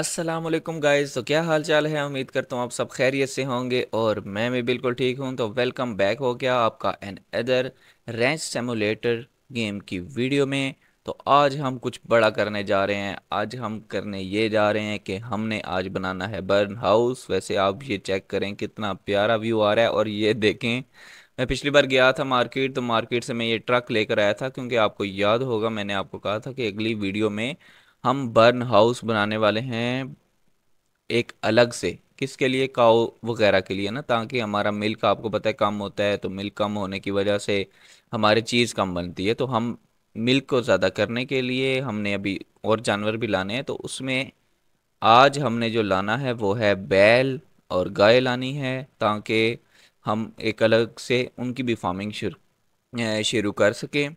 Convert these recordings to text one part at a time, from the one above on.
Aslam guys तो क्या हाल चाल है उम्मीद करता हूँ आप सब खैरियत से होंगे और मैं भी बिल्कुल ठीक हूँ तो वेलकम बैक हो गया आपका another ranch simulator game की वीडियो में तो आज हम कुछ बड़ा करने जा रहे हैं आज हम करने ये जा रहे हैं कि हमने आज बनाना है बर्न हाउस वैसे आप ये चेक करें कितना प्यारा व्यू आ रहा है और ये देखें मैं पिछली बार गया था मार्केट तो मार्केट से मैं ये ट्रक लेकर आया था क्योंकि आपको याद होगा मैंने आपको कहा था कि अगली वीडियो में हम बर्न हाउस बनाने वाले हैं एक अलग से किसके लिए काओ वगैरह के लिए ना ताकि हमारा मिल्क आपको पता है कम होता है तो मिल्क कम होने की वजह से हमारी चीज़ कम बनती है तो हम मिल्क को ज़्यादा करने के लिए हमने अभी और जानवर भी लाने हैं तो उसमें आज हमने जो लाना है वो है बैल और गाय लानी है ताकि हम एक अलग से उनकी भी फार्मिंग शुरू शुरू कर सकें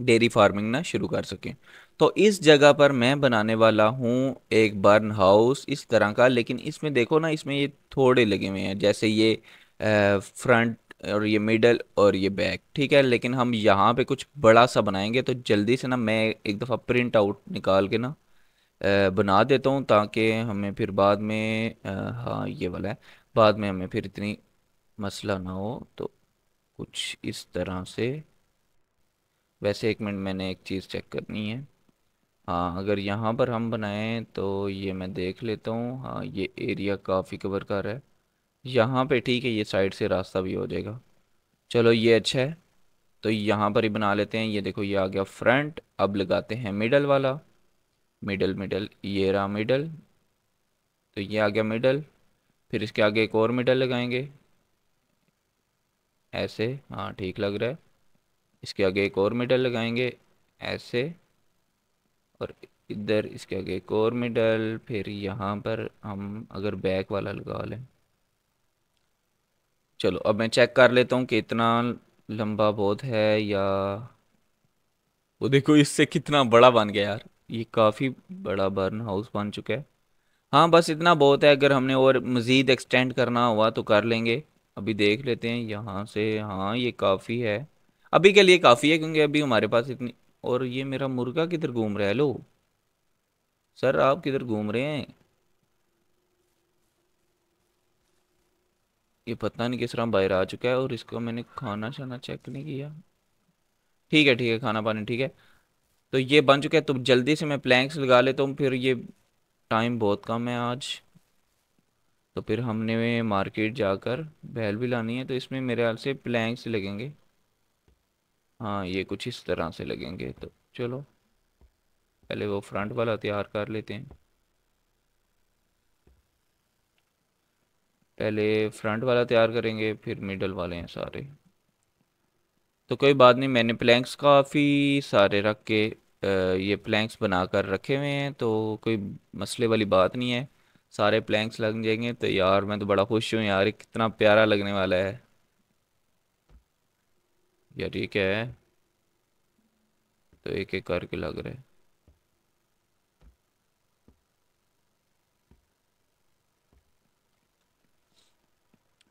डेयरी फार्मिंग ना शुरू कर सकें तो इस जगह पर मैं बनाने वाला हूँ एक बर्न हाउस इस तरह का लेकिन इसमें देखो ना इसमें ये थोड़े लगे हुए हैं जैसे ये फ्रंट और ये मिडल और ये बैक ठीक है लेकिन हम यहाँ पे कुछ बड़ा सा बनाएंगे तो जल्दी से ना मैं एक दफ़ा प्रिंट आउट निकाल के ना बना देता हूँ ताकि हमें फिर बाद में हाँ ये वाला है बाद में हमें फिर इतनी मसला ना हो तो कुछ इस तरह से वैसे एक मिनट मैंने एक चीज़ चेक करनी है हाँ अगर यहाँ पर हम बनाएं तो ये मैं देख लेता हूँ हाँ ये एरिया काफ़ी कवर कर रहा है यहाँ पे ठीक है ये साइड से रास्ता भी हो जाएगा चलो ये अच्छा है तो यहाँ पर ही बना लेते हैं ये देखो ये आ गया फ्रंट अब लगाते हैं मिडल वाला मिडल मिडल ये रहा मिडल तो ये आ गया मिडल फिर इसके आगे एक और मिडल लगाएंगे ऐसे हाँ ठीक लग रहा है इसके आगे एक और मिडल लगाएंगे ऐसे और इधर इसके आगे एक और मिडल फिर यहाँ पर हम अगर बैक वाला लगा लें चलो अब मैं चेक कर लेता हूँ कि इतना लंबा बहुत है या वो देखो इससे कितना बड़ा बन गया यार ये काफ़ी बड़ा बर्न हाउस बन चुका है हाँ बस इतना बहुत है अगर हमने और मज़ीद एक्सटेंड करना हुआ तो कर लेंगे अभी देख लेते हैं यहाँ से हाँ ये काफ़ी है अभी के लिए काफ़ी है क्योंकि अभी हमारे पास इतनी और ये मेरा मुर्गा किधर घूम रहा है हेलो सर आप किधर घूम रहे हैं ये पता नहीं किस तरह बाहर आ चुका है और इसको मैंने खाना शाना चेक नहीं किया ठीक है ठीक है खाना पानी ठीक है तो ये बन चुका है तो जल्दी से मैं प्लैंक्स लगा लेता हूँ फिर ये टाइम बहुत कम है आज तो फिर हमने मार्केट जाकर बैल भी लानी है तो इसमें मेरे ख्याल से प्लैंक्स लगेंगे हाँ ये कुछ इस तरह से लगेंगे तो चलो पहले वो फ्रंट वाला तैयार कर लेते हैं पहले फ्रंट वाला तैयार करेंगे फिर मिडल वाले हैं सारे तो कोई बात नहीं मैंने प्लैंक्स काफ़ी सारे रख के ये प्लैंक्स बना कर रखे हुए हैं तो कोई मसले वाली बात नहीं है सारे प्लैंक्स लग जाएंगे तो यार मैं तो बड़ा खुश हूँ यार कितना प्यारा लगने वाला है यार ये क्या है तो एक एक करके लग रहे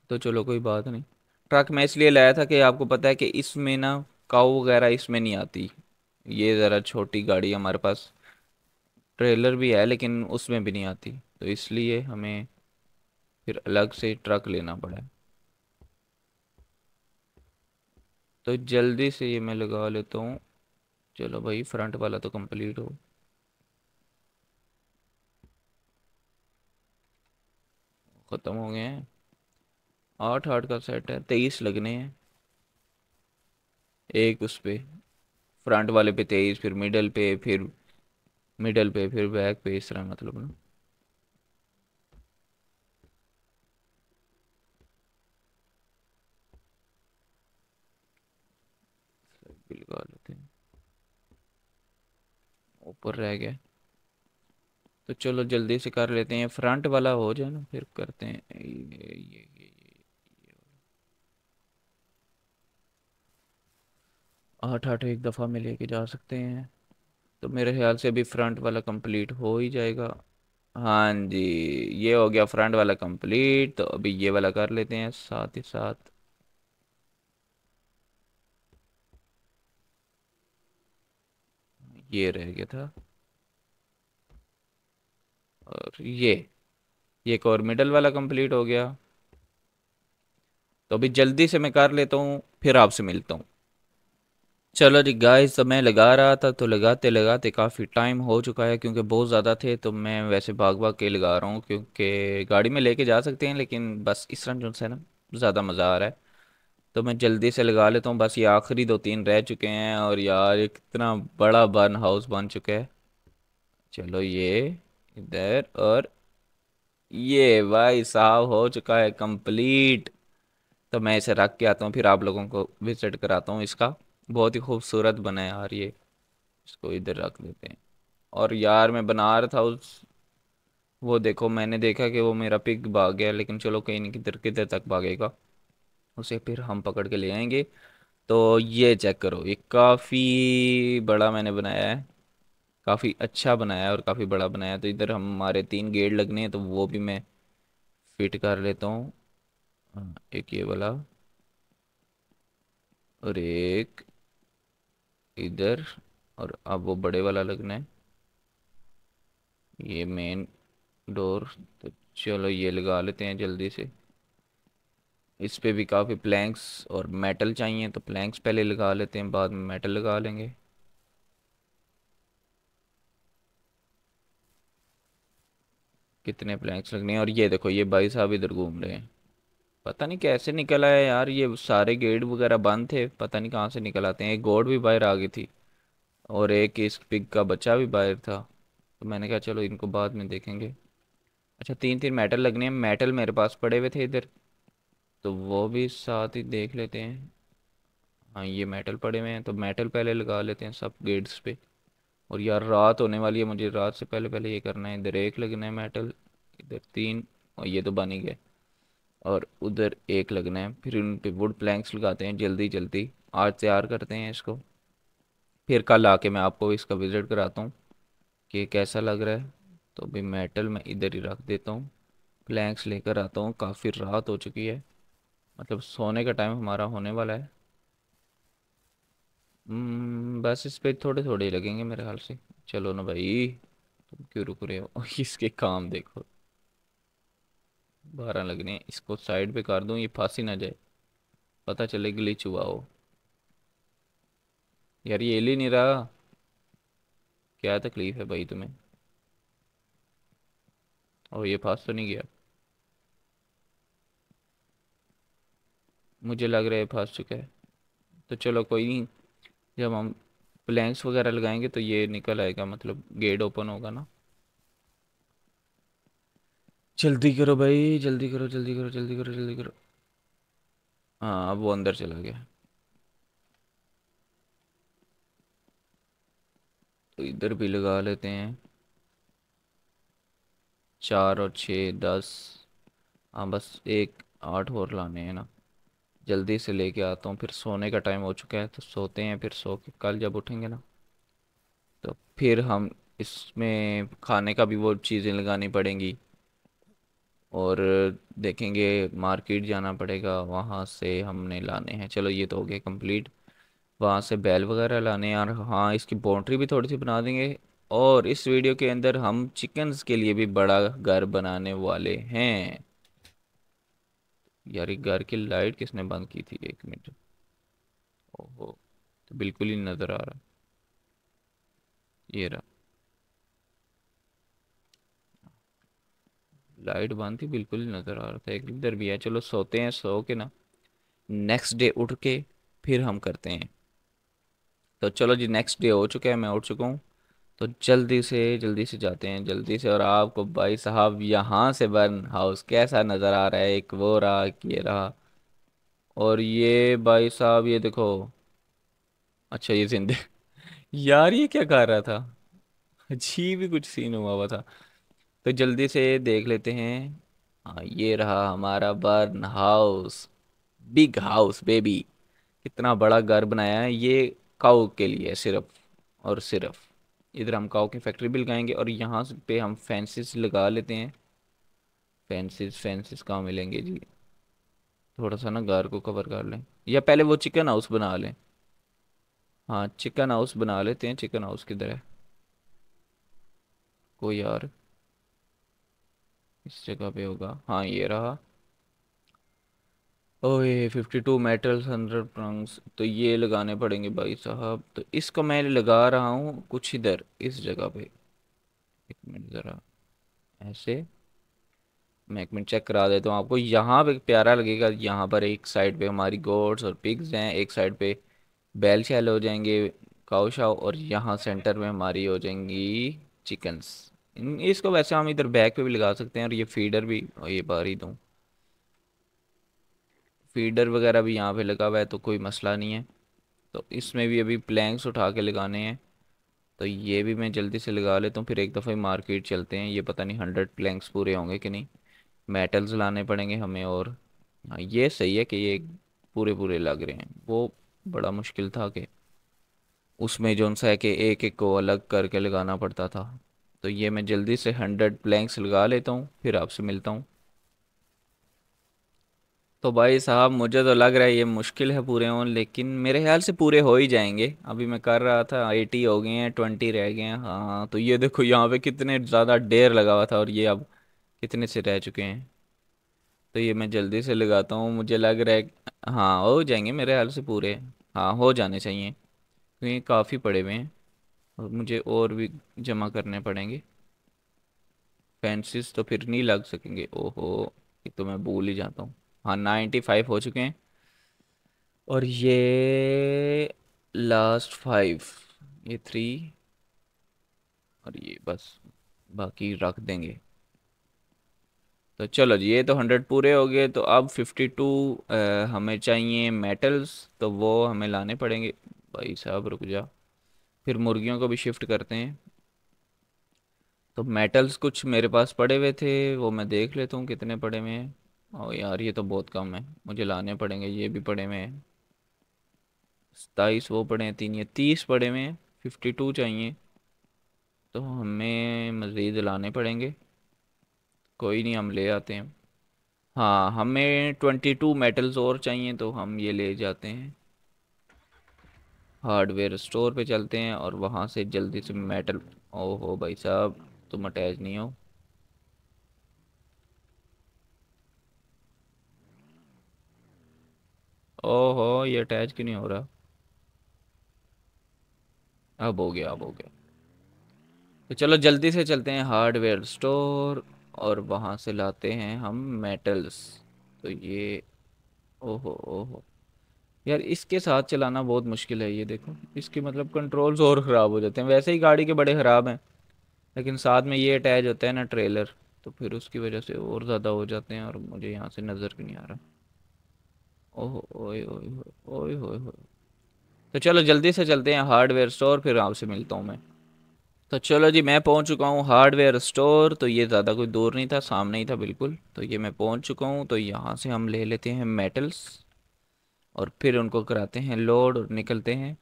तो चलो कोई बात नहीं ट्रक मैं इसलिए लाया था कि आपको पता है कि इसमें ना काऊ वगैरह इसमें नहीं आती ये ज़रा छोटी गाड़ी हमारे पास ट्रेलर भी है लेकिन उसमें भी नहीं आती तो इसलिए हमें फिर अलग से ट्रक लेना पड़ा है तो जल्दी से ये मैं लगा लेता हूँ चलो भाई फ्रंट वाला तो कंप्लीट हो ख़त्म हो गए हैं आठ आठ का सेट है तेईस लगने हैं एक उस पर फ्रंट वाले पे तेईस फिर मिडल पे फिर मिडल पे फिर बैक पे इस तरह मतलब ना लगा लेते हैं ऊपर रह गया तो चलो जल्दी से कर लेते हैं फ्रंट वाला हो जाए ना फिर करते हैं ये ये ये आठ आठ एक दफ़ा में लेके जा सकते हैं तो मेरे ख्याल से अभी फ्रंट वाला कंप्लीट हो ही जाएगा हाँ जी ये हो गया फ्रंट वाला कंप्लीट तो अभी ये वाला कर लेते हैं साथ ही साथ ये रह गया था और ये ये एक और मिडल वाला कंप्लीट हो गया तो अभी जल्दी से मैं कर लेता हूँ फिर आपसे मिलता हूँ चलो जी गाइस तो मैं लगा रहा था तो लगाते लगाते काफ़ी टाइम हो चुका है क्योंकि बहुत ज़्यादा थे तो मैं वैसे भाग भाग के लगा रहा हूँ क्योंकि गाड़ी में लेके जा सकते हैं लेकिन बस इस तरह जो है ना ज़्यादा मज़ा आ रहा है तो मैं जल्दी से लगा लेता हूँ बस ये आखिरी दो तीन रह चुके हैं और यार ये कितना बड़ा बर्न हाउस बन चुका है चलो ये इधर और ये भाई साहब हो चुका है कंप्लीट तो मैं इसे रख के आता हूँ फिर आप लोगों को विजिट कराता हूँ इसका बहुत ही खूबसूरत बना है यार ये इसको इधर रख देते हैं और यार मैं बना रहा था उस वो देखो मैंने देखा कि वो मेरा पिक भाग गया लेकिन चलो कहीं नहीं किधर किधर तक भागेगा उसे फिर हम पकड़ के ले आएंगे तो ये चेक करो ये काफ़ी बड़ा मैंने बनाया है काफ़ी अच्छा बनाया है और काफ़ी बड़ा बनाया है तो इधर हमारे तीन गेट लगने हैं तो वो भी मैं फिट कर लेता हूँ हाँ, एक ये वाला और एक इधर और अब वो बड़े वाला लगना है ये मेन डोर तो चलो ये लगा लेते हैं जल्दी से इस पे भी काफ़ी प्लैंक्स और मेटल चाहिए तो प्लैंक्स पहले लगा लेते हैं बाद में मेटल लगा लेंगे कितने प्लैंक्स लगने हैं और ये देखो ये भाई साहब इधर घूम रहे हैं पता नहीं कैसे निकल आया यार ये सारे गेट वगैरह बंद थे पता नहीं कहाँ से निकल आते हैं एक गोड भी बाहर आ गई थी और एक इस पिग का बच्चा भी बाहर था तो मैंने कहा चलो इनको बाद में देखेंगे अच्छा तीन तीन मेटल लगने हैं मेटल मेरे पास पड़े हुए थे इधर तो वो भी साथ ही देख लेते हैं हाँ ये मेटल पड़े हुए हैं तो मेटल पहले लगा लेते हैं सब गेट्स पे और यार रात होने वाली है मुझे रात से पहले पहले ये करना है इधर एक लगना है मेटल इधर तीन और ये तो बन ही गए और उधर एक लगना है फिर उन पर वुड प्लैंक्स लगाते हैं जल्दी जल्दी आज तैयार करते हैं इसको फिर कल आके मैं आपको इसका विज़िट कराता हूँ कि कैसा लग रहा है तो अभी मेटल मैं इधर ही रख देता हूँ प्लैंक्स लेकर आता हूँ काफ़ी रात हो चुकी है मतलब सोने का टाइम हमारा होने वाला है हम्म, बस इस पर थोड़े थोड़े ही लगेंगे मेरे ख्याल से चलो ना भाई तुम क्यों रुक रहे हो इसके काम देखो बारह लगने इसको साइड पे कर दूँ ये फांसी ना जाए पता चले गली हुआ हो यार ये हिल ही नहीं रहा क्या तकलीफ है भाई तुम्हें और ये फांस तो नहीं गया मुझे लग रहा है फंस चुका है तो चलो कोई नहीं जब हम प्लैंक्स वगैरह लगाएंगे तो ये निकल आएगा मतलब गेट ओपन होगा ना जल्दी करो भाई जल्दी करो जल्दी करो जल्दी करो जल्दी करो हाँ अब वो अंदर चला गया तो इधर भी लगा लेते हैं चार और छः दस हाँ बस एक आठ और लाने हैं ना जल्दी से लेके आता हूँ फिर सोने का टाइम हो चुका है तो सोते हैं फिर सो के कल जब उठेंगे ना तो फिर हम इसमें खाने का भी वो चीज़ें लगानी पड़ेंगी और देखेंगे मार्केट जाना पड़ेगा वहाँ से हमने लाने हैं चलो ये तो हो गया कंप्लीट वहाँ से बैल वगैरह लाने हैं और हाँ इसकी बाउंड्री भी थोड़ी सी बना देंगे और इस वीडियो के अंदर हम चिकन्स के लिए भी बड़ा घर बनाने वाले हैं यार एक घर की लाइट किसने बंद की थी एक मिनट ओहो तो बिल्कुल ही नज़र आ रहा ये रहा लाइट बंद थी बिल्कुल ही नज़र आ रहा था एक इधर भी है चलो सोते हैं सो के ना नेक्स्ट डे उठ के फिर हम करते हैं तो चलो जी नेक्स्ट डे हो चुका है मैं उठ चुका हूँ तो जल्दी से जल्दी से जाते हैं जल्दी से और आपको भाई साहब यहाँ से बर्न हाउस कैसा नज़र आ रहा है एक वो रहा एक ये रहा और ये भाई साहब ये देखो अच्छा ये जिंदे यार ये क्या कर रहा था अजीब ही कुछ सीन हुआ हुआ था तो जल्दी से देख लेते हैं हाँ ये रहा हमारा barn house big house baby कितना बड़ा घर बनाया है ये काउ के लिए सिर्फ और सिर्फ इधर हम काओ की फैक्ट्री भी लगाएंगे और यहाँ पे हम फैंसिस लगा लेते हैं फैंसिस फैंसिस कहाँ मिलेंगे जी थोड़ा सा ना घर को कवर कर लें या पहले वो चिकन हाउस बना लें हाँ चिकन हाउस बना लेते हैं चिकन हाउस किधर है कोई यार इस जगह पे होगा हाँ ये रहा ओए fifty two metals hundred prongs तो ये लगाने पड़ेंगे भाई साहब तो इसको मैं लगा रहा हूँ कुछ इधर इस जगह पे एक मिनट ज़रा ऐसे मैं एक मिनट चेक करा देता हूँ आपको यहाँ पे प्यारा लगेगा यहाँ पर एक साइड पे हमारी गोड्स और पिग्स हैं एक साइड पे बैल शैल हो जाएंगे काउ शाव और यहाँ सेंटर में हमारी हो जाएंगी चिकन्स इसको वैसे हम इधर बैक पे भी लगा सकते हैं और ये फीडर भी ये बाहर ही दूँ फीडर वगैरह भी यहाँ पे लगा हुआ है तो कोई मसला नहीं है तो इसमें भी अभी प्लैंक्स उठा के लगाने हैं तो ये भी मैं जल्दी से लगा लेता हूँ फिर एक दफ़ा ही मार्केट चलते हैं ये पता नहीं हंड्रेड प्लैंक्स पूरे होंगे कि नहीं मेटल्स लाने पड़ेंगे हमें और हाँ ये सही है कि ये पूरे पूरे लग रहे हैं वो बड़ा मुश्किल था कि उसमें जो सा है कि एक एक को अलग करके लगाना पड़ता था तो ये मैं जल्दी से हंड्रेड प्लैंक्स लगा लेता हूँ फिर आपसे मिलता हूँ तो भाई साहब मुझे तो लग रहा है ये मुश्किल है पूरे हों लेकिन मेरे ख्याल से पूरे हो ही जाएंगे अभी मैं कर रहा था एटी हो गए हैं ट्वेंटी रह गए हैं हाँ तो ये देखो यहाँ पे कितने ज़्यादा डेर लगा हुआ था और ये अब कितने से रह चुके हैं तो ये मैं जल्दी से लगाता हूँ मुझे लग रहा है हाँ हो जाएंगे मेरे ख्याल से पूरे हाँ हो जाने चाहिए क्योंकि काफ़ी पड़े हुए हैं और मुझे और भी जमा करने पड़ेंगे फैंसिस तो फिर नहीं लग सकेंगे ओहो ये तो मैं भूल ही जाता हूँ हाँ नाइन्टी फाइव हो चुके हैं और ये लास्ट फाइव ये थ्री और ये बस बाकी रख देंगे तो चलो जी ये तो हंड्रेड पूरे हो गए तो अब फिफ्टी टू हमें चाहिए मेटल्स तो वो हमें लाने पड़ेंगे भाई साहब रुक जा फिर मुर्गियों को भी शिफ्ट करते हैं तो मेटल्स कुछ मेरे पास पड़े हुए थे वो मैं देख लेता हूँ कितने पड़े हुए हैं ओ यार ये तो बहुत कम है मुझे लाने पड़ेंगे ये भी पड़े हुए हैं सताईस वो पड़े हैं तीन ये तीस पड़े हुए हैं फिफ्टी टू चाहिए तो हमें मज़ीद लाने पड़ेंगे कोई नहीं हम ले आते हैं हाँ हमें ट्वेंटी टू मेटल्स और चाहिए तो हम ये ले जाते हैं हार्डवेयर स्टोर पे चलते हैं और वहाँ से जल्दी से मेटल ओहो भाई साहब तुम अटैच नहीं हो ओहो ये अटैच क्यों नहीं हो रहा अब हो गया अब हो गया तो चलो जल्दी से चलते हैं हार्डवेयर स्टोर और वहाँ से लाते हैं हम मेटल्स तो ये ओहो ओहो यार इसके साथ चलाना बहुत मुश्किल है ये देखो इसके मतलब कंट्रोल्स और ख़राब हो जाते हैं वैसे ही गाड़ी के बड़े ख़राब हैं लेकिन साथ में ये अटैच होता है ना ट्रेलर तो फिर उसकी वजह से और ज़्यादा हो जाते हैं और मुझे यहाँ से नज़र भी नहीं आ रहा ओह ओह ओए तो चलो जल्दी से चलते हैं हार्डवेयर स्टोर फिर आपसे मिलता हूँ मैं तो चलो जी मैं पहुँच चुका हूँ हार्डवेयर स्टोर तो ये ज़्यादा कोई दूर नहीं था सामने ही था बिल्कुल तो ये मैं पहुँच चुका हूँ तो यहाँ से हम ले लेते हैं मेटल्स और फिर उनको कराते हैं लोड और निकलते हैं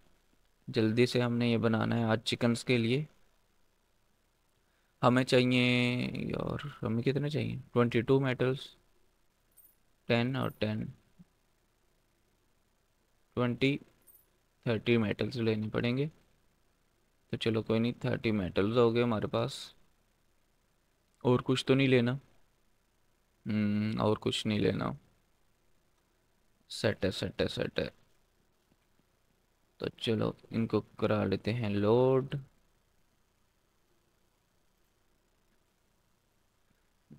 जल्दी से हमने ये बनाना है आज चिकन्स के लिए हमें चाहिए और हमें कितने चाहिए ट्वेंटी टू मेटल्स टेन और टेन ट्वेंटी थर्टी मेटल्स लेने पड़ेंगे तो चलो कोई नहीं थर्टी मेटल्स हो गए हमारे पास और कुछ तो नहीं लेना हम्म, और कुछ नहीं लेना सेट है सेट है सेट है तो चलो इनको करा लेते हैं लोड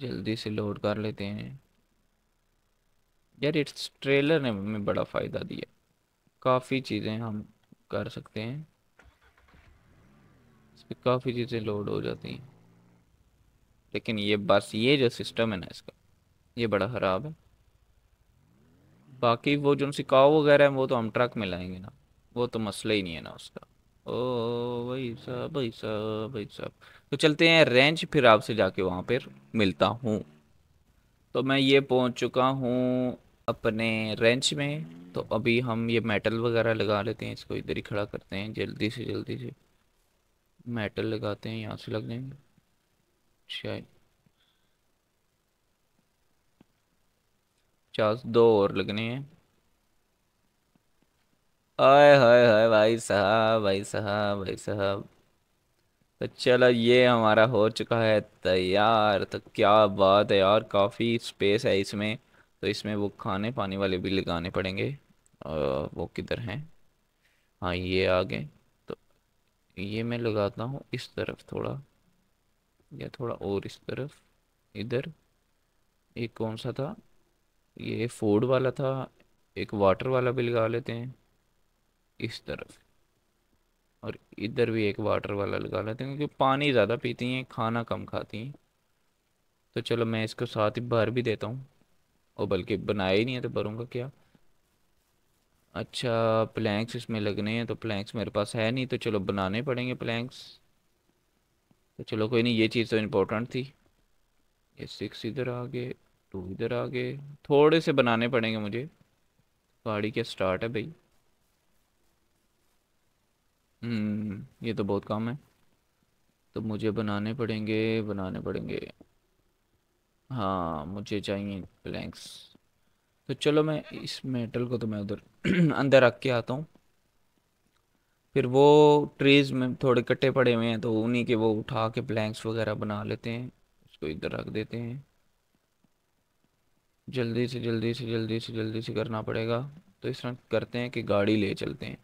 जल्दी से लोड कर लेते हैं यार इट्स ट्रेलर ने हमें बड़ा फ़ायदा दिया काफ़ी चीज़ें हम कर सकते हैं काफ़ी चीज़ें लोड हो जाती हैं लेकिन ये बस ये जो सिस्टम है ना इसका ये बड़ा ख़राब है बाकी वो जो सिकाओ वगैरह है वो तो हम ट्रक में लाएंगे ना वो तो मसला ही नहीं है ना उसका ओ भाई साहब भाई साहब भाई साहब तो चलते हैं रेंच फिर आपसे जाके वहाँ पर मिलता हूँ तो मैं ये पहुँच चुका हूँ अपने रेंच में तो अभी हम ये मेटल वगैरह लगा लेते हैं इसको इधर ही खड़ा करते हैं जल्दी से जल्दी से मेटल लगाते हैं यहाँ से लग जाएंगे शायद चार दो और लगने हैं आय हाय हाय भाई साहब भाई साहब भाई साहब तो चलो ये हमारा हो चुका है तैयार तो क्या बात है यार काफ़ी स्पेस है इसमें तो इसमें वो खाने पानी वाले भी लगाने पड़ेंगे वो किधर हैं हाँ ये आ गए तो ये मैं लगाता हूँ इस तरफ थोड़ा या थोड़ा और इस तरफ इधर एक कौन सा था ये फूड वाला था एक वाटर वाला भी लगा लेते हैं इस तरफ और इधर भी एक वाटर वाला लगा लेते हैं क्योंकि पानी ज़्यादा पीती हैं खाना कम खाती हैं तो चलो मैं इसको साथ ही भर भी देता हूँ और बल्कि बनाया ही नहीं है तो भरूँगा क्या अच्छा प्लैंक्स इसमें लगने हैं तो प्लैंक्स मेरे पास है नहीं तो चलो बनाने पड़ेंगे प्लैंक्स तो चलो कोई नहीं ये चीज़ तो इम्पोर्टेंट थी ये सिक्स इधर आ गए टू इधर आ गए थोड़े से बनाने पड़ेंगे मुझे गाड़ी क्या स्टार्ट है भाई हम्म, ये तो बहुत काम है तो मुझे बनाने पड़ेंगे बनाने पड़ेंगे हाँ मुझे चाहिए ब्लैंक्स तो चलो मैं इस मेटल को तो मैं उधर अंदर रख के आता हूँ फिर वो ट्रीज में थोड़े कट्टे पड़े हुए हैं तो उन्हीं के वो उठा के ब्लैंक्स वगैरह बना लेते हैं उसको इधर रख देते हैं जल्दी से जल्दी से जल्दी से जल्दी से करना पड़ेगा तो इस तरह करते हैं कि गाड़ी ले चलते हैं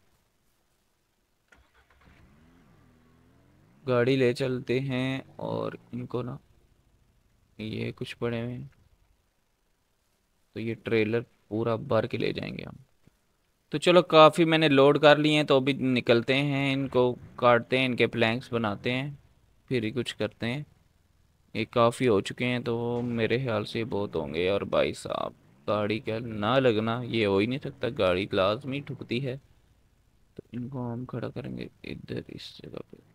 गाड़ी ले चलते हैं और इनको ना ये कुछ पड़े हुए हैं तो ये ट्रेलर पूरा भर के ले जाएंगे हम तो चलो काफ़ी मैंने लोड कर लिए हैं तो अभी निकलते हैं इनको काटते हैं इनके प्लैंक्स बनाते हैं फिर ही कुछ करते हैं ये काफ़ी हो चुके हैं तो मेरे ख्याल से बहुत होंगे और भाई साहब गाड़ी का ना लगना ये हो ही नहीं सकता गाड़ी लाजमी ठुकती है तो इनको हम खड़ा करेंगे इधर इस जगह पे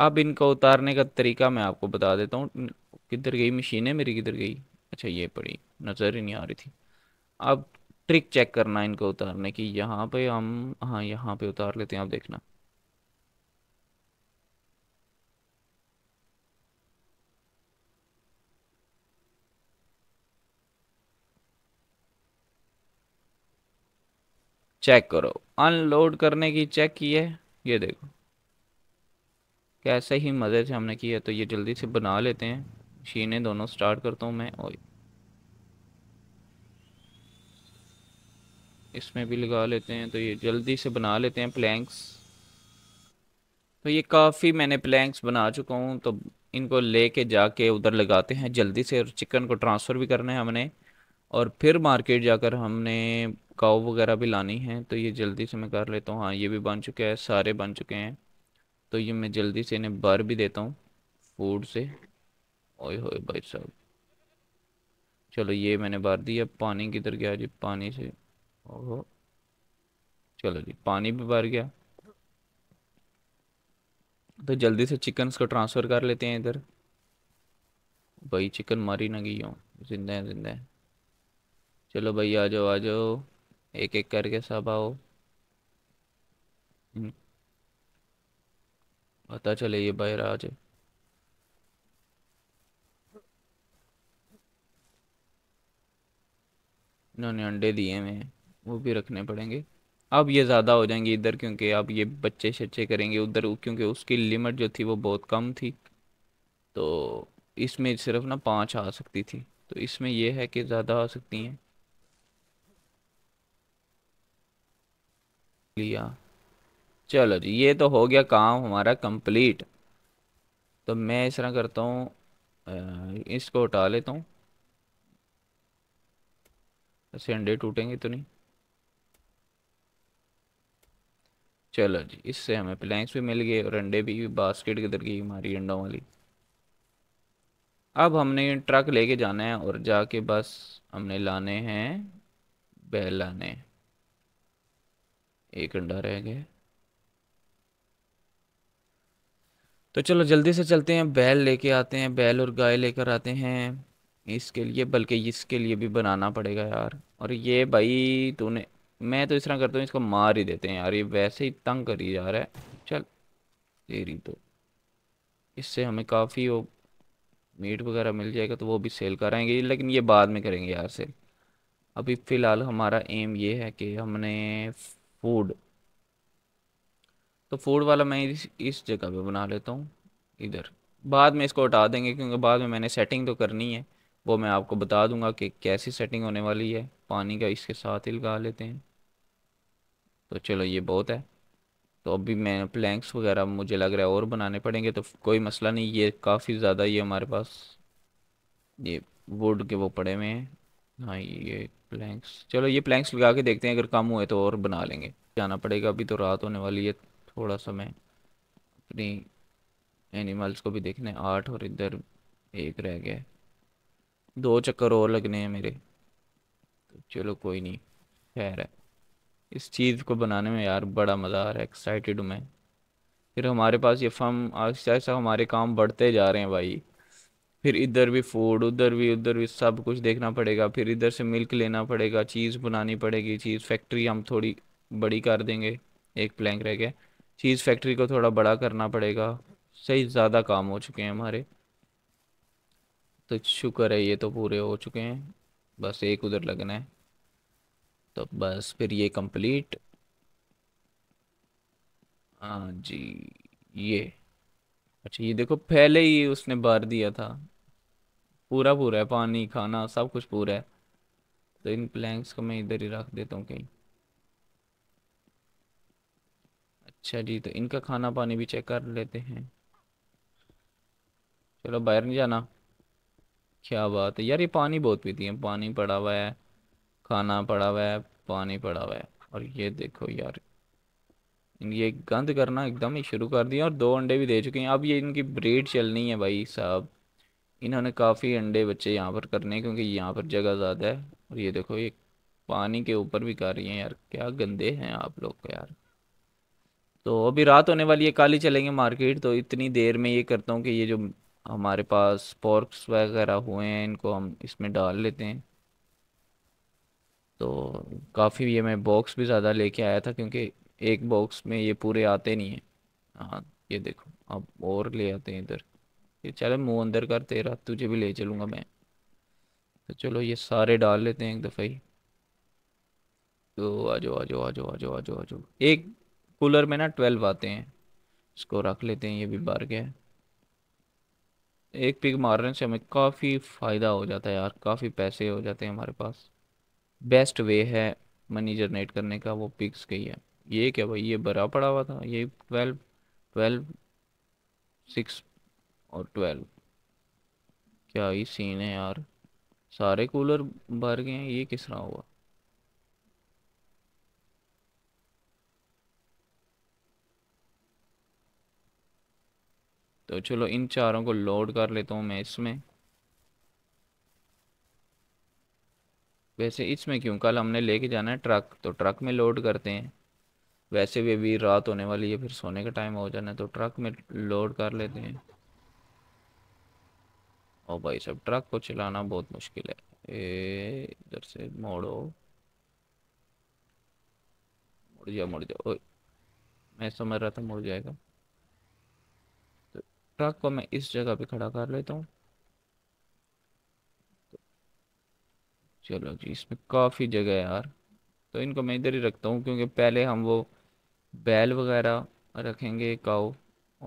अब इनको उतारने का तरीका मैं आपको बता देता हूँ किधर गई मशीन है मेरी किधर गई अच्छा ये पड़ी नज़र ही नहीं आ रही थी अब ट्रिक चेक करना इनको उतारने की यहाँ पे हम हाँ यहाँ पे उतार लेते हैं आप देखना चेक करो अनलोड करने की चेक की है ये देखो कैसे ही मज़े से हमने किया तो ये जल्दी से बना लेते हैं मशीनें दोनों स्टार्ट करता हूँ मैं और इसमें भी लगा लेते हैं तो ये जल्दी से बना लेते हैं प्लैंक्स तो ये काफ़ी मैंने प्लैंक्स बना चुका हूँ तो इनको लेके जाके उधर लगाते हैं जल्दी से और चिकन को ट्रांसफ़र भी करना है हमने और फिर मार्केट जाकर हमने काऊ वगैरह भी लानी है तो ये जल्दी से मैं कर लेता हूँ हाँ ये भी बन चुके हैं सारे बन चुके हैं तो ये मैं जल्दी से इन्हें बर भी देता हूँ फूड से ओए होए भाई साहब चलो ये मैंने बार दिया पानी किधर गया जी पानी से ओहो चलो जी पानी भी भर गया तो जल्दी से चिकन को ट्रांसफ़र कर लेते हैं इधर भाई चिकन मारी ना गई हूँ जिंदा है जिंदा है चलो भाई आ जाओ आ जाओ एक एक करके सब आओ हम्म। पता चले ये बहराज है इन्होंने अंडे दिए हुए हैं वो भी रखने पड़ेंगे अब ये ज़्यादा हो जाएंगे इधर क्योंकि अब ये बच्चे शच्चे करेंगे उधर क्योंकि उसकी लिमिट जो थी वो बहुत कम थी तो इसमें सिर्फ ना पाँच आ सकती थी तो इसमें यह है कि ज़्यादा आ सकती हैं लिया चलो जी ये तो हो गया काम हमारा कंप्लीट तो मैं इस तरह करता हूँ इसको उठा लेता हूँ ऐसे अंडे टूटेंगे तो नहीं चलो जी इससे हमें प्लैंक्स भी मिल गए और अंडे भी बास्केट किधर गई हमारी अंडों वाली अब हमने ट्रक लेके जाना है और जाके बस हमने लाने हैं लाने एक अंडा रह गया तो चलो जल्दी से चलते हैं बैल लेके आते हैं बैल और गाय लेकर आते हैं इसके लिए बल्कि इसके लिए भी बनाना पड़ेगा यार और ये भाई तूने मैं तो इस तरह करता हूँ इसको मार ही देते हैं यार ये वैसे ही तंग कर ही जा रहा है चल तेरी तो इससे हमें काफ़ी वो मीट वगैरह मिल जाएगा तो वो भी सेल कराएंगे लेकिन ये बाद में करेंगे यार सेल अभी फ़िलहाल हमारा एम ये है कि हमने फूड तो फूड वाला मैं इस इस जगह पे बना लेता हूँ इधर बाद में इसको हटा देंगे क्योंकि बाद में मैंने सेटिंग तो करनी है वो मैं आपको बता दूंगा कि कैसी सेटिंग होने वाली है पानी का इसके साथ ही लगा लेते हैं तो चलो ये बहुत है तो अभी मैं प्लैंक्स वगैरह मुझे लग रहा है और बनाने पड़ेंगे तो कोई मसला नहीं ये काफ़ी ज़्यादा ये हमारे पास ये वुड के वो पड़े हुए हैं हाँ ये प्लैंक्स चलो ये प्लैंक्स लगा के देखते हैं अगर कम हुए तो और बना लेंगे जाना पड़ेगा अभी तो रात होने वाली है थोड़ा सा मैं अपनी एनिमल्स को भी देखने आठ और इधर एक रह गया दो चक्कर और लगने हैं मेरे तो चलो कोई नहीं खैर है इस चीज़ को बनाने में यार बड़ा मज़ा आ रहा है एक्साइटेड हूँ मैं फिर हमारे पास ये फम आहिस्ता आहिस्ता हमारे काम बढ़ते जा रहे हैं भाई फिर इधर भी फूड उधर भी उधर भी सब कुछ देखना पड़ेगा फिर इधर से मिल्क लेना पड़ेगा चीज़ बनानी पड़ेगी चीज़ फैक्ट्री हम थोड़ी बड़ी कर देंगे एक प्लैंक रह गया चीज़ फैक्ट्री को थोड़ा बड़ा करना पड़ेगा सही ज़्यादा काम हो चुके हैं हमारे तो शुक्र है ये तो पूरे हो चुके हैं बस एक उधर लगना है तो बस फिर ये कंप्लीट हाँ जी ये अच्छा ये देखो पहले ही उसने भर दिया था पूरा पूरा है पानी खाना सब कुछ पूरा है तो इन प्लैंक्स को मैं इधर ही रख देता हूँ कहीं अच्छा जी तो इनका खाना पानी भी चेक कर लेते हैं चलो बाहर नहीं जाना क्या बात है यार ये पानी बहुत पीती हैं पानी पड़ा हुआ है खाना पड़ा हुआ है पानी पड़ा हुआ है और ये देखो यार ये गंद करना एकदम ही शुरू कर दिया और दो अंडे भी दे चुके हैं अब ये इनकी ब्रीड चलनी है भाई साहब इन्होंने काफ़ी अंडे बच्चे यहाँ पर करने क्योंकि यहाँ पर जगह ज़्यादा है और ये देखो ये पानी के ऊपर भी कर रही हैं यार क्या गंदे हैं आप लोग यार तो अभी रात होने वाली है काली चलेंगे मार्केट तो इतनी देर में ये करता हूँ कि ये जो हमारे पास पॉर्क्स वगैरह हुए हैं इनको हम इसमें डाल लेते हैं तो काफ़ी ये मैं बॉक्स भी ज़्यादा लेके आया था क्योंकि एक बॉक्स में ये पूरे आते नहीं हैं हाँ ये देखो अब और ले आते हैं इधर ये चलो मुँह अंदर कर तेरा तुझे भी ले चलूँगा मैं तो चलो ये सारे डाल लेते हैं एक दफ़ा ही तो आ जाओ आ जाओ आ जाओ आ जाओ आ जाओ एक कूलर में ना ट्वेल्व आते हैं इसको रख लेते हैं ये भी बार गया एक पिक मारने से हमें काफ़ी फ़ायदा हो जाता है यार काफ़ी पैसे हो जाते हैं हमारे पास बेस्ट वे है मनी जनरेट करने का वो पिक्स के ही है ये क्या भाई ये भरा पड़ा हुआ था ये ट्वेल्व ट्वेल्व सिक्स और ट्वेल्व क्या ही सीन है यार सारे कूलर भर गए हैं ये किस तरह हुआ तो चलो इन चारों को लोड कर लेता हूँ मैं इसमें वैसे इसमें क्यों कल हमने लेके जाना है ट्रक तो ट्रक में लोड करते हैं वैसे भी अभी रात होने वाली है फिर सोने का टाइम हो जाना है तो ट्रक में लोड कर लेते हैं ओ भाई साहब ट्रक को चलाना बहुत मुश्किल है ए इधर से मोड़ो मुड़ जाओ मुड़ जाओ मैं समझ रहा था मुड़ जाएगा ट्रक को मैं इस जगह पे खड़ा कर लेता हूँ चलो जी इसमें काफ़ी जगह है यार तो इनको मैं इधर ही रखता हूँ क्योंकि पहले हम वो बैल वगैरह रखेंगे काओ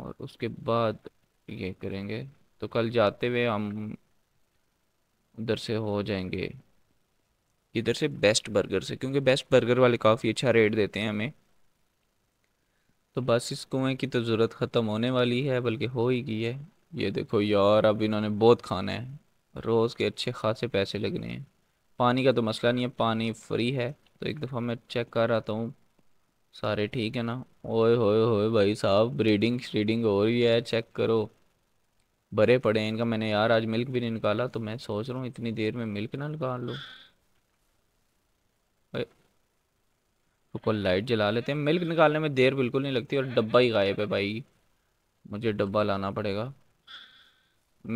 और उसके बाद ये करेंगे तो कल जाते हुए हम उधर से हो जाएंगे इधर से बेस्ट बर्गर से क्योंकि बेस्ट बर्गर वाले काफ़ी अच्छा रेट देते हैं हमें तो बस इस कुएं की तो ज़रूरत ख़त्म होने वाली है बल्कि हो ही गई है ये देखो यार अब इन्होंने बहुत खाना है रोज़ के अच्छे खासे पैसे लगने हैं पानी का तो मसला नहीं है पानी फ्री है तो एक दफ़ा मैं चेक कर आता हूँ सारे ठीक है ना ओए होए होए भाई साहब ब्रीडिंग श्रीडिंग हो रही है चेक करो भरे पड़े हैं इनका मैंने यार आज मिल्क भी नहीं निकाला तो मैं सोच रहा हूँ इतनी देर में मिल्क ना निकाल लूँ ऊपर लाइट जला लेते हैं मिल्क निकालने में देर बिल्कुल नहीं लगती और डब्बा ही गायब है भाई मुझे डब्बा लाना पड़ेगा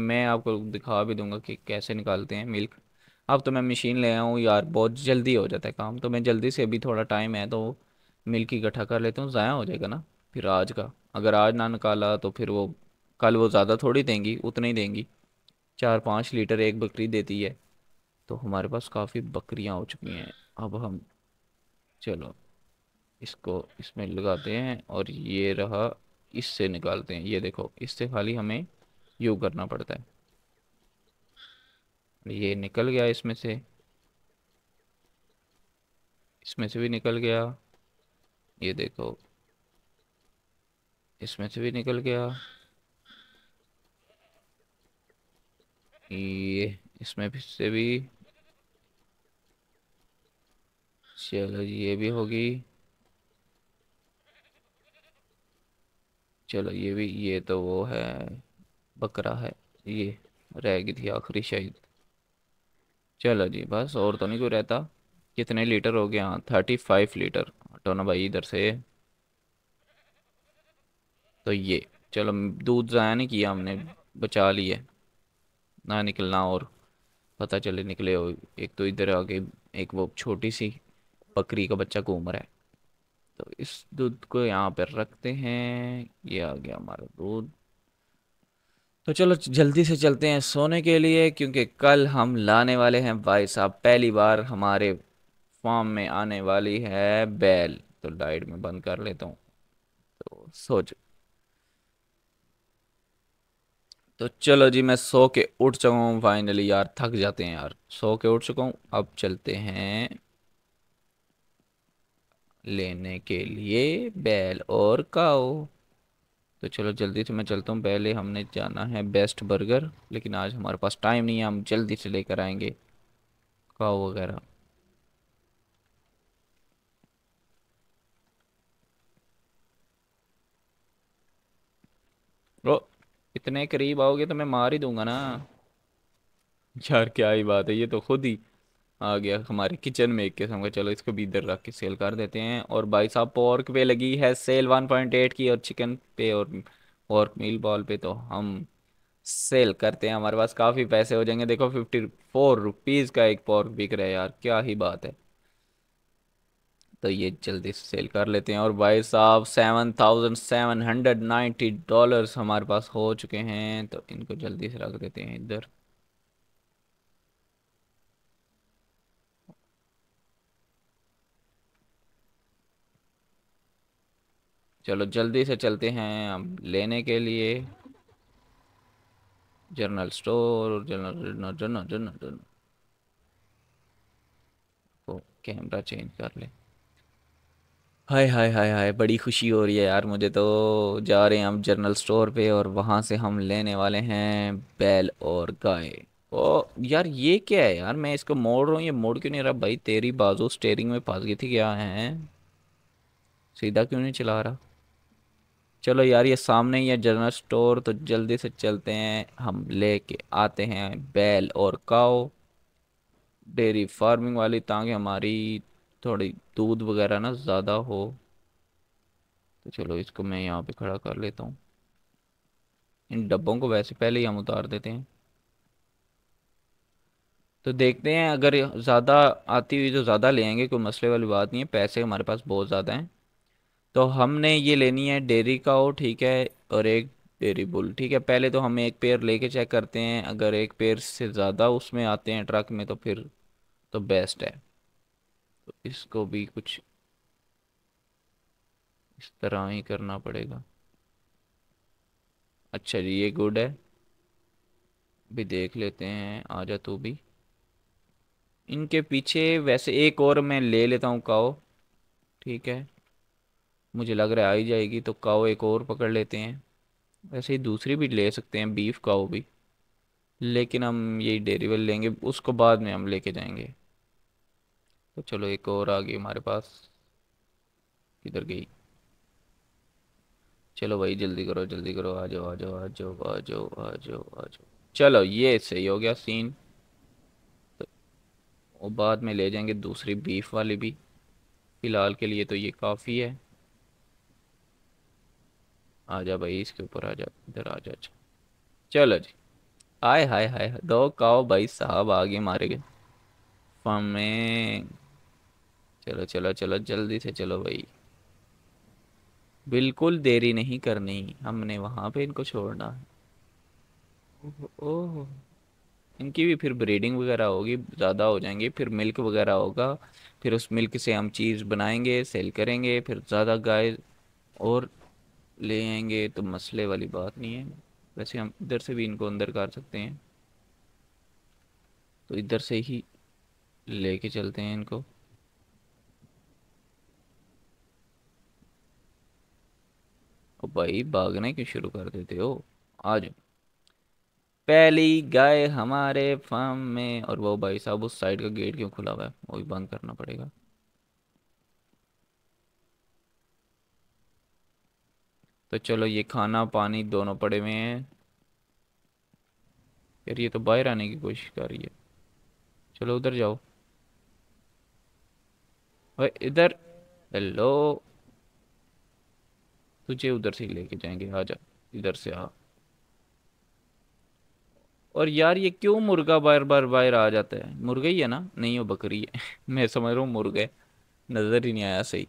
मैं आपको दिखा भी दूंगा कि कैसे निकालते हैं मिल्क अब तो मैं मशीन ले आया हूँ यार बहुत जल्दी हो जाता है काम तो मैं जल्दी से अभी थोड़ा टाइम है तो मिल्क इकट्ठा कर लेता हूँ ज़ाया हो जाएगा ना फिर आज का अगर आज ना निकाला तो फिर वो कल वो ज़्यादा थोड़ी देंगी उतना ही देंगी चार पाँच लीटर एक बकरी देती है तो हमारे पास काफ़ी बकरियाँ हो चुकी हैं अब हम चलो इसको इसमें लगाते हैं और ये रहा इससे निकालते हैं ये देखो इससे खाली हमें यू करना पड़ता है ये निकल गया इसमें से इसमें से भी निकल गया ये देखो इसमें से भी निकल गया ये इसमें फिर से भी चलो ये भी होगी चलो ये भी ये तो वो है बकरा है ये रह गई थी आखिरी शायद चलो जी बस और तो नहीं कोई रहता कितने लीटर हो गया थर्टी फाइव लीटर हटो ना भाई इधर से तो ये चलो दूध ज़ाया नहीं किया हमने बचा लिए ना निकलना और पता चले निकले हो एक तो इधर आगे एक वो छोटी सी बकरी का बच्चा घूम रहा है तो इस दूध को यहाँ पर रखते हैं ये आ गया हमारा दूध तो चलो जल्दी से चलते हैं सोने के लिए क्योंकि कल हम लाने वाले हैं भाई साहब पहली बार हमारे फार्म में आने वाली है बैल तो लाइट में बंद कर लेता हूँ तो सोच तो चलो जी मैं सो के उठ चुका हूँ फाइनली यार थक जाते हैं यार सो के उठ चुका हूँ अब चलते हैं लेने के लिए बैल और काओ तो चलो जल्दी से मैं चलता हूँ पहले हमने जाना है बेस्ट बर्गर लेकिन आज हमारे पास टाइम नहीं है हम जल्दी से लेकर आएंगे काओ वगैरह रो इतने करीब आओगे तो मैं मार ही दूंगा ना यार क्या ही बात है ये तो खुद ही आ गया हमारे किचन में एक किस्म का चलो इसको भी इधर रख के सेल कर देते हैं और भाई साहब पोर्क पे लगी है सेल वन पॉइंट एट की और चिकन पे और पोर्क मील बॉल पे तो हम सेल करते हैं हमारे पास काफ़ी पैसे हो जाएंगे देखो फिफ्टी फोर रुपीज़ का एक पोर्क बिक रहा है यार क्या ही बात है तो ये जल्दी सेल कर लेते हैं और भाई साहब seven thousand seven hundred ninety dollars हमारे पास हो चुके हैं तो इनको जल्दी से रख देते हैं इधर चलो जल्दी से चलते हैं हम लेने के लिए general store general general general general general camera change कर ले हाय हाय हाय हाय बड़ी खुशी हो रही है यार मुझे तो जा रहे हैं हम जर्नल स्टोर पे और वहाँ से हम लेने वाले हैं बैल और गाय ओ यार ये क्या है यार मैं इसको मोड़ रहा हूँ ये मोड़ क्यों नहीं रहा भाई तेरी बाजू स्टेयरिंग में फंस गई थी क्या है सीधा क्यों नहीं चला रहा चलो यार ये सामने ही है जनरल स्टोर तो जल्दी से चलते हैं हम लेके आते हैं बैल और काओ डेरी फार्मिंग वाली ताकि हमारी थोड़ी दूध वगैरह ना ज़्यादा हो तो चलो इसको मैं यहाँ पे खड़ा कर लेता हूँ इन डब्बों को वैसे पहले ही हम उतार देते हैं तो देखते हैं अगर ज़्यादा आती हुई तो ज़्यादा ले आएंगे कोई मसले वाली बात नहीं है पैसे हमारे पास बहुत ज़्यादा हैं तो हमने ये लेनी है डेरी काओ ठीक है और एक डेरी बुल ठीक है पहले तो हम एक पेयर लेके चेक करते हैं अगर एक पेयर से ज़्यादा उसमें आते हैं ट्रक में तो फिर तो बेस्ट है तो इसको भी कुछ इस तरह ही करना पड़ेगा अच्छा जी ये गुड है भी देख लेते हैं आ जा तू भी इनके पीछे वैसे एक और मैं ले लेता हूँ काओ ठीक है मुझे लग रहा है आई जाएगी तो काओ एक और पकड़ लेते हैं वैसे ही दूसरी भी ले सकते हैं बीफ काओ भी लेकिन हम यही डेरी वेल लेंगे उसको बाद में हम लेके जाएंगे तो चलो एक और आ गई हमारे पास किधर गई चलो भाई जल्दी करो जल्दी करो आ जाओ आ जाओ आ जाओ आ जाओ आ जाओ आ जाओ चलो ये सही हो गया सीन तो वो बाद में ले जाएंगे दूसरी बीफ वाली भी फ़िलहाल के लिए तो ये काफ़ी है आ जा भाई इसके ऊपर आ जा इधर आ जा अच्छा चलो जी आय हाय हाय दो काओ भाई साहब आगे मारे गए फमें चलो चलो चलो जल्दी से चलो भाई बिल्कुल देरी नहीं करनी हमने वहाँ पे इनको छोड़ना है ओह इनकी भी फिर ब्रीडिंग वगैरह होगी ज़्यादा हो जाएंगे फिर मिल्क वगैरह होगा फिर उस मिल्क से हम चीज़ बनाएंगे सेल करेंगे फिर ज़्यादा गाय और ले आएंगे तो मसले वाली बात नहीं है वैसे हम इधर से भी इनको अंदर कर सकते हैं तो इधर से ही लेके चलते हैं इनको ओ भाई भागने क्यों शुरू कर देते हो आ जाओ पहली गाय हमारे फार्म में और वो भाई साहब उस साइड का गेट क्यों खुला हुआ है वो भी बंद करना पड़ेगा तो चलो ये खाना पानी दोनों पड़े हुए हैं यार ये तो बाहर आने की कोशिश कर रही है चलो उधर जाओ और इधर हेलो तुझे उधर से ही लेके जाएंगे आ जा इधर से आ और यार ये क्यों मुर्गा बार बार बाहर आ जाता है मुर्गा ही है ना नहीं वो बकरी है मैं समझ रहा हूँ मुर्गे नज़र ही नहीं आया सही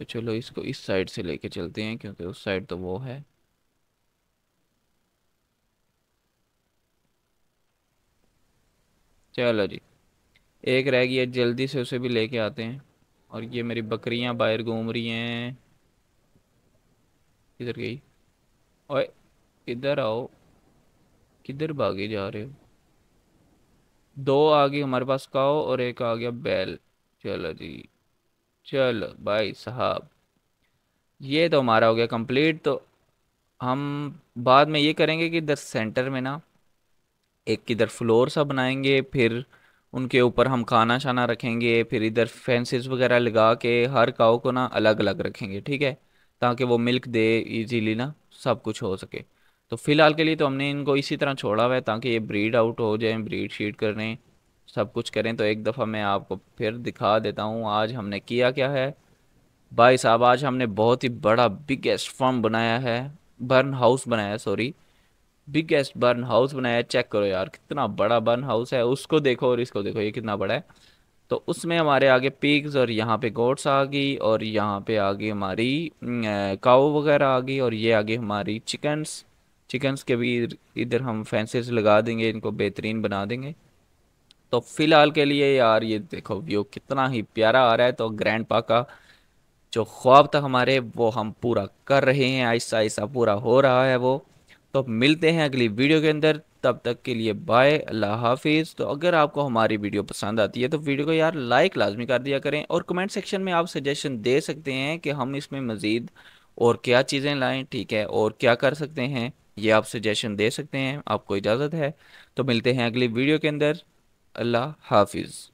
तो चलो इसको इस साइड से लेके चलते हैं क्योंकि उस साइड तो वो है चलो जी एक रह गई जल्दी से उसे भी लेके आते हैं और ये मेरी बकरियां बाहर घूम रही हैं किधर गई और इधर आओ किधर भागे जा रहे हो दो आ गए हमारे पास काओ और एक आ गया बैल चलो जी चलो भाई साहब ये तो हमारा हो गया कंप्लीट तो हम बाद में ये करेंगे कि इधर सेंटर में ना एक किधर फ्लोर सा बनाएंगे फिर उनके ऊपर हम खाना शाना रखेंगे फिर इधर फेंसिस वगैरह लगा के हर काओ को ना अलग अलग रखेंगे ठीक है ताकि वो मिल्क दे इजीली ना सब कुछ हो सके तो फ़िलहाल के लिए तो हमने इनको इसी तरह छोड़ा हुआ है ताकि ये ब्रीड आउट हो जाए ब्रीड शीट करें सब कुछ करें तो एक दफ़ा मैं आपको फिर दिखा देता हूँ आज हमने किया क्या है भाई साहब आज हमने बहुत ही बड़ा बिगेस्ट फॉर्म बनाया है बर्न हाउस बनाया सॉरी बिगेस्ट बर्न हाउस बनाया चेक करो यार कितना बड़ा बर्न हाउस है उसको देखो और इसको देखो ये कितना बड़ा है तो उसमें हमारे आगे पिग्स और यहाँ पे गोट्स आ गई और यहाँ पे आगे हमारी काओ वगैरह आ गई और ये आगे हमारी चिकन्स चिकन्स के भी इधर हम फेंसेस लगा देंगे इनको बेहतरीन बना देंगे तो फिलहाल के लिए यार ये देखो व्यू कितना ही प्यारा आ रहा है तो ग्रैंड पा का जो ख्वाब था हमारे वो हम पूरा कर रहे हैं ऐसा ऐसा पूरा हो रहा है वो तो मिलते हैं अगली वीडियो के अंदर तब तक के लिए बाय अल्लाह हाफिज़ तो अगर आपको हमारी वीडियो पसंद आती है तो वीडियो को यार लाइक लाजमी कर दिया करें और कमेंट सेक्शन में आप सजेशन दे सकते हैं कि हम इसमें मज़ीद और क्या चीज़ें लाएँ ठीक है और क्या कर सकते हैं ये आप सजेशन दे सकते हैं आपको इजाज़त है तो मिलते हैं अगली वीडियो के अंदर अल्लाह हाफिज़